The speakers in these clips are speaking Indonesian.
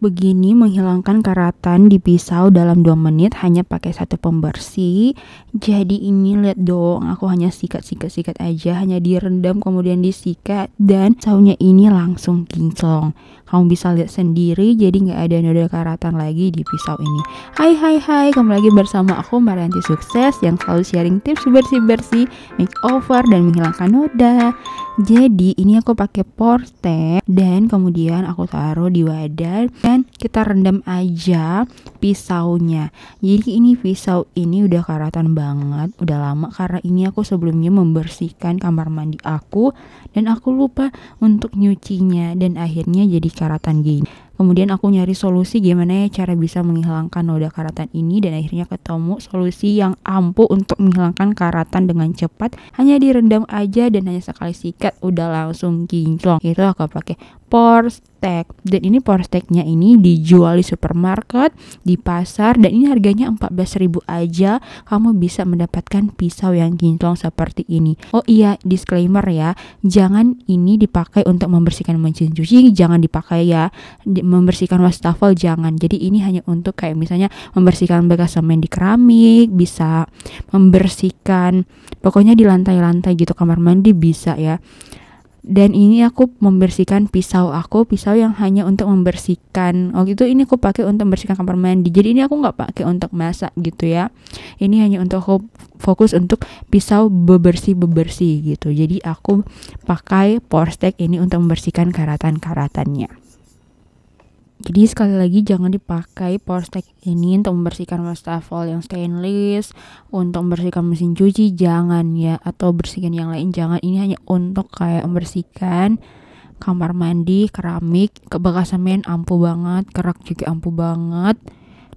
Begini menghilangkan karatan di pisau dalam 2 menit hanya pakai satu pembersih. Jadi ini lihat dong, aku hanya sikat-sikat-sikat aja, hanya direndam kemudian disikat dan saunya ini langsung kinclong. Kamu bisa lihat sendiri, jadi nggak ada noda karatan lagi di pisau ini. Hai hai hai, kembali lagi bersama aku Marianti Sukses yang selalu sharing tips bersih-bersih, makeover dan menghilangkan noda. Jadi ini aku pakai porte dan kemudian aku taruh di wadah dan kita rendam aja pisaunya jadi ini pisau ini udah karatan banget udah lama karena ini aku sebelumnya membersihkan kamar mandi aku dan aku lupa untuk nyucinya dan akhirnya jadi karatan gini Kemudian aku nyari solusi gimana ya cara bisa menghilangkan noda karatan ini dan akhirnya ketemu solusi yang ampuh untuk menghilangkan karatan dengan cepat. Hanya direndam aja dan hanya sekali sikat udah langsung kinclong. Itu aku pakai pore stack. Dan ini pore stacknya ini dijual di supermarket, di pasar dan ini harganya 14.000 aja. Kamu bisa mendapatkan pisau yang kinclong seperti ini. Oh iya, disclaimer ya. Jangan ini dipakai untuk membersihkan mesin cuci, jangan dipakai ya membersihkan wastafel jangan. Jadi ini hanya untuk kayak misalnya membersihkan bekas semen di keramik, bisa membersihkan pokoknya di lantai-lantai gitu kamar mandi bisa ya. Dan ini aku membersihkan pisau aku, pisau yang hanya untuk membersihkan. Oh gitu, ini aku pakai untuk membersihkan kamar mandi. Jadi ini aku nggak pakai untuk masak gitu ya. Ini hanya untuk aku fokus untuk pisau bebersih bebersih gitu. Jadi aku pakai porstek ini untuk membersihkan karatan karatannya. Jadi sekali lagi jangan dipakai power stack ini untuk membersihkan wastafel yang stainless, untuk membersihkan mesin cuci jangan ya atau bersihkan yang lain jangan. Ini hanya untuk kayak membersihkan kamar mandi, keramik, kebekasan semen ampuh banget, kerak juga ampuh banget.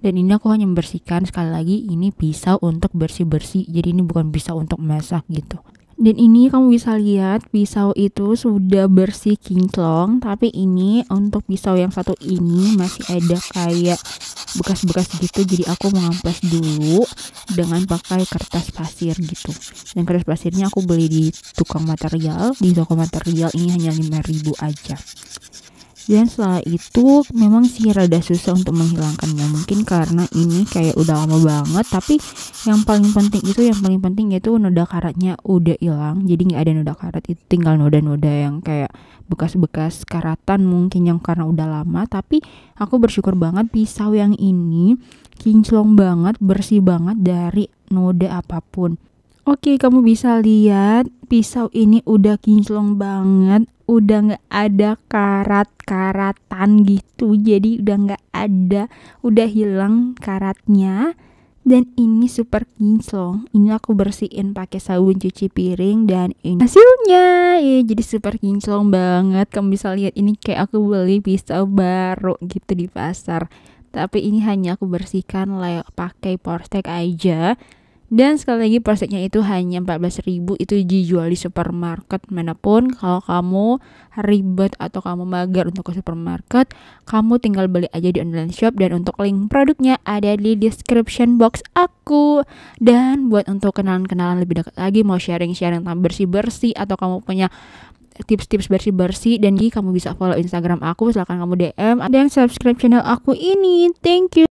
Dan ini aku hanya membersihkan sekali lagi ini bisa untuk bersih-bersih. Jadi ini bukan bisa untuk masak gitu. Dan ini kamu bisa lihat pisau itu sudah bersih kinclong Tapi ini untuk pisau yang satu ini masih ada kayak bekas-bekas gitu Jadi aku mengamplas dulu dengan pakai kertas pasir gitu Dan kertas pasirnya aku beli di tukang material Di toko material ini hanya 5000 aja dan setelah itu memang sih rada susah untuk menghilangkannya mungkin karena ini kayak udah lama banget tapi yang paling penting itu yang paling penting yaitu noda karatnya udah hilang jadi nggak ada noda karat itu tinggal noda-noda yang kayak bekas-bekas karatan mungkin yang karena udah lama tapi aku bersyukur banget pisau yang ini kinclong banget bersih banget dari noda apapun Oke, kamu bisa lihat pisau ini udah kinclong banget, udah nggak ada karat-karatan gitu jadi udah nggak ada udah hilang karatnya dan ini super kinclong ini aku bersihin pakai sabun cuci piring dan ini hasilnya ya jadi super kinclong banget kamu bisa lihat ini kayak aku beli pisau baru gitu di pasar tapi ini hanya aku bersihkan layak pakai porstek aja dan sekali lagi plastiknya itu hanya 14.000 itu dijual di supermarket manapun. Kalau kamu ribet atau kamu mager untuk ke supermarket, kamu tinggal beli aja di online shop dan untuk link produknya ada di description box aku. Dan buat untuk kenalan-kenalan lebih dekat lagi mau sharing-sharing tentang bersih-bersih atau kamu punya tips-tips bersih-bersih dan di kamu bisa follow Instagram aku silahkan kamu DM dan subscribe channel aku ini thank you